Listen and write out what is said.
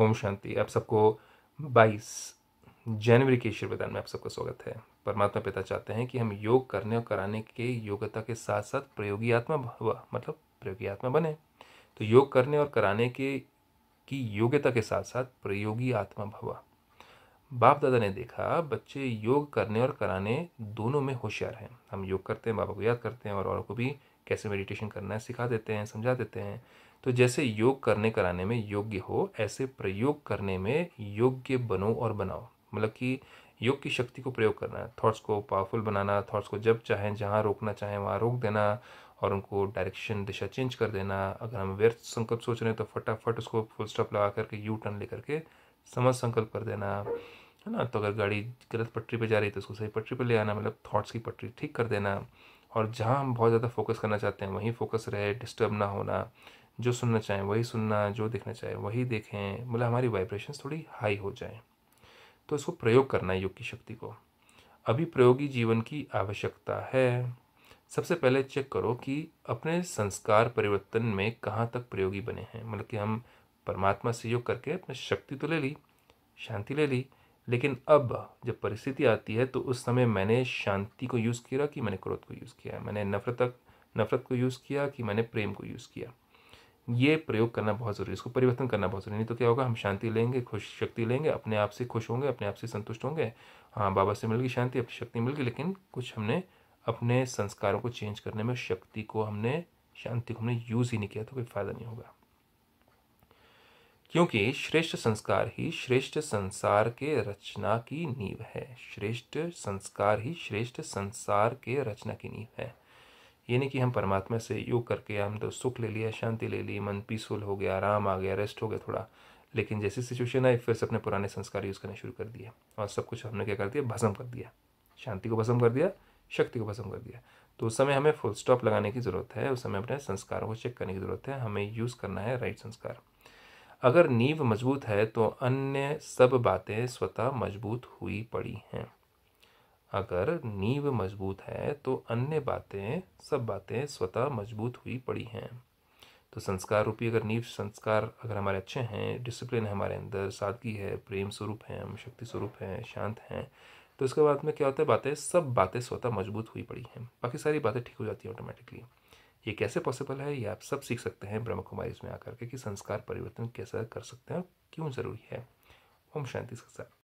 ओम शांति आप सबको 22 जनवरी के ईश्वर में आप सबका स्वागत है परमात्मा पिता चाहते हैं कि हम योग करने और कराने के योग्यता के साथ साथ प्रयोगी आत्मा मतलब प्रयोगी आत्मा बने तो योग करने और कराने के की योग्यता के साथ साथ प्रयोगी आत्मा भवा बाप दादा ने देखा बच्चे योग करने और कराने दोनों में होशियार हैं हम योग करते हैं बाबा को याद करते हैं और औरों को भी कैसे मेडिटेशन करना है सिखा देते हैं समझा देते हैं तो जैसे योग करने कराने में योग्य हो ऐसे प्रयोग करने में योग्य बनो और बनाओ मतलब कि योग की शक्ति को प्रयोग करना है थॉट्स को पावरफुल बनाना थॉट्स को जब चाहें जहाँ रोकना चाहें वहाँ रोक देना और उनको डायरेक्शन दिशा चेंज कर देना अगर हम व्यर्थ संकल्प सोच रहे हैं तो फटाफट उसको फुल स्टॉप लगा करके यू टर्न ले करके समझ संकल्प कर देना है ना तो अगर गाड़ी गलत पटरी पर जा रही है तो उसको सही पटरी पर ले आना मतलब थॉट्स की पटरी ठीक कर देना और जहाँ हम बहुत ज़्यादा फोकस करना चाहते हैं वहीं फोकस रहे डिस्टर्ब ना होना जो सुनना चाहें वही सुनना जो देखना चाहें वही देखें मतलब हमारी वाइब्रेशंस थोड़ी हाई हो जाएं तो इसको प्रयोग करना है योग की शक्ति को अभी प्रयोगी जीवन की आवश्यकता है सबसे पहले चेक करो कि अपने संस्कार परिवर्तन में कहाँ तक प्रयोगी बने हैं मतलब कि हम परमात्मा से योग करके अपने शक्ति तो ले ली शांति ले ली लेकिन अब जब परिस्थिति आती है तो उस समय मैंने शांति को यूज़ किया कि मैंने क्रोध को यूज़ किया मैंने नफरत नफरत को यूज़ किया कि मैंने प्रेम को यूज़ किया ये प्रयोग करना बहुत ज़रूरी है इसको परिवर्तन करना बहुत ज़रूरी नहीं तो क्या होगा हम शांति लेंगे खुश शक्ति लेंगे अपने आप से खुश होंगे अपने आप से संतुष्ट होंगे हाँ बाबा से मिलगी शांति अपनी शक्ति मिल गई लेकिन कुछ हमने अपने संस्कारों को चेंज करने में शक्ति को हमने शांति को हमने यूज़ ही नहीं किया तो कोई फ़ायदा नहीं होगा क्योंकि श्रेष्ठ संस्कार ही श्रेष्ठ संसार के रचना की नींव है श्रेष्ठ संस्कार ही श्रेष्ठ संसार के रचना की नींव है यानी कि हम परमात्मा से योग करके हम तो सुख ले लिया शांति ले ली मन पीसफुल हो गया आराम आ गया रेस्ट हो गया थोड़ा लेकिन जैसी सिचुएशन आई फिर से अपने पुराने संस्कार यूज़ करने शुरू कर दिए और सब कुछ हमने क्या कर दिया भस्म कर दिया शांति को भस्म कर दिया शक्ति को भस्म कर दिया तो उस समय हमें फुल स्टॉप लगाने की ज़रूरत है उस समय अपने संस्कारों को चेक करने की ज़रूरत है हमें यूज़ करना है राइट संस्कार अगर नींव मजबूत है तो अन्य सब बातें स्वतः मजबूत हुई पड़ी हैं अगर नींव मजबूत है तो अन्य बातें सब बातें स्वतः मजबूत हुई पड़ी हैं तो संस्कार रूपी अगर नींव संस्कार अगर हमारे अच्छे हैं डिसिप्लिन है हमारे अंदर सादगी है प्रेम स्वरूप है हम शक्ति स्वरूप हैं शांत हैं तो उसके बाद में क्या होता है बातें सब बातें स्वतः मजबूत हुई पड़ी हैं बाकी सारी बातें ठीक हो जाती हैं ऑटोमेटिकली ये कैसे पॉसिबल है ये आप सब सीख सकते हैं ब्रह्म कुमारी इसमें आकर के कि संस्कार परिवर्तन कैसा कर सकते हैं और क्यों ज़रूरी है ओम शांति इसके साथ